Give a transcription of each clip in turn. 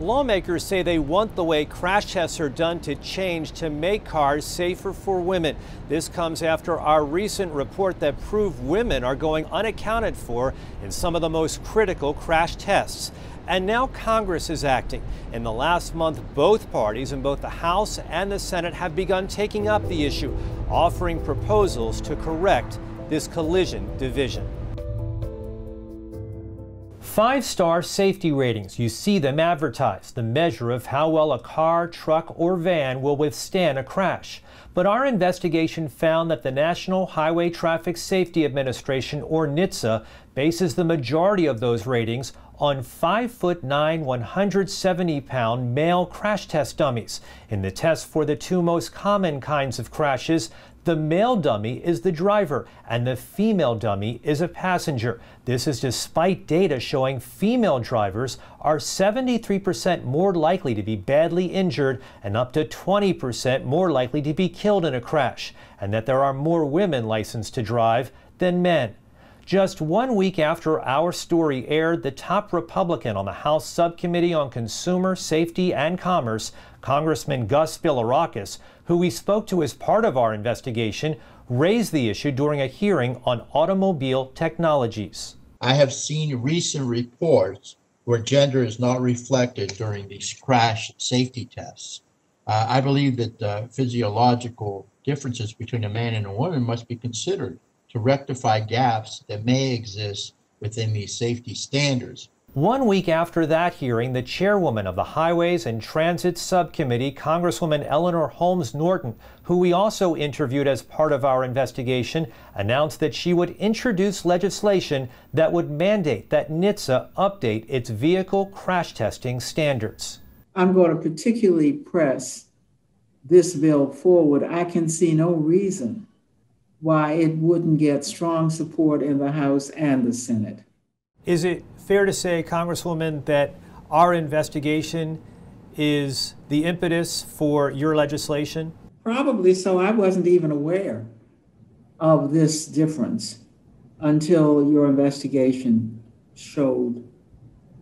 Lawmakers say they want the way crash tests are done to change to make cars safer for women. This comes after our recent report that proved women are going unaccounted for in some of the most critical crash tests. And now Congress is acting. In the last month, both parties in both the House and the Senate have begun taking up the issue, offering proposals to correct this collision division. Five star safety ratings. You see them advertised, the measure of how well a car, truck, or van will withstand a crash. But our investigation found that the National Highway Traffic Safety Administration, or NHTSA, bases the majority of those ratings on 5 foot 9, 170 pound male crash test dummies in the test for the two most common kinds of crashes the male dummy is the driver, and the female dummy is a passenger. This is despite data showing female drivers are 73% more likely to be badly injured and up to 20% more likely to be killed in a crash, and that there are more women licensed to drive than men. Just one week after our story aired, the top Republican on the House Subcommittee on Consumer Safety and Commerce, Congressman Gus Bilirakis, who we spoke to as part of our investigation, raised the issue during a hearing on automobile technologies. I have seen recent reports where gender is not reflected during these crash safety tests. Uh, I believe that uh, physiological differences between a man and a woman must be considered to rectify gaps that may exist within these safety standards. One week after that hearing, the chairwoman of the Highways and Transit Subcommittee, Congresswoman Eleanor Holmes Norton, who we also interviewed as part of our investigation, announced that she would introduce legislation that would mandate that NHTSA update its vehicle crash testing standards. I'm going to particularly press this bill forward. I can see no reason why it wouldn't get strong support in the House and the Senate. Is it fair to say, Congresswoman, that our investigation is the impetus for your legislation? Probably so. I wasn't even aware of this difference until your investigation showed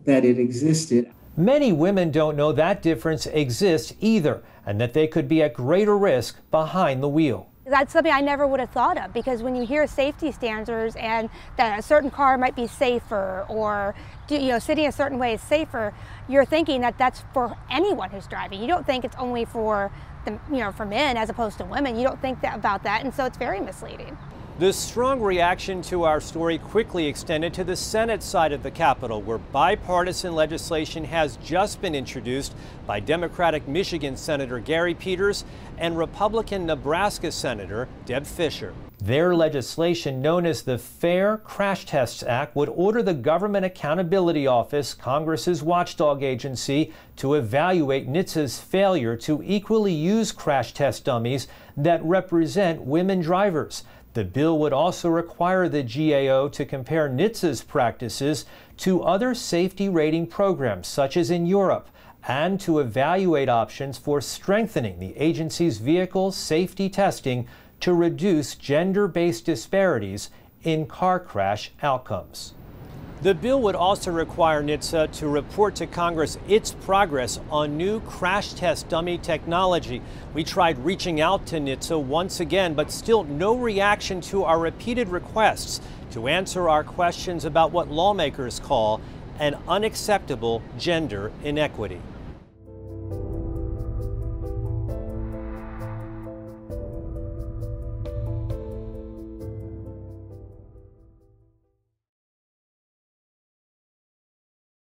that it existed. Many women don't know that difference exists either and that they could be at greater risk behind the wheel that's something I never would have thought of because when you hear safety standards and that a certain car might be safer or you know sitting a certain way is safer, you're thinking that that's for anyone who's driving. You don't think it's only for the, you know for men as opposed to women. You don't think that about that, and so it's very misleading. The strong reaction to our story quickly extended to the Senate side of the Capitol, where bipartisan legislation has just been introduced by Democratic Michigan Senator Gary Peters and Republican Nebraska Senator Deb Fisher. Their legislation, known as the Fair Crash Tests Act, would order the Government Accountability Office, Congress's watchdog agency, to evaluate NHTSA's failure to equally use crash test dummies that represent women drivers. The bill would also require the GAO to compare NHTSA's practices to other safety rating programs, such as in Europe, and to evaluate options for strengthening the agency's vehicle safety testing to reduce gender based disparities in car crash outcomes. The bill would also require NHTSA to report to Congress its progress on new crash test dummy technology. We tried reaching out to NHTSA once again, but still no reaction to our repeated requests to answer our questions about what lawmakers call an unacceptable gender inequity.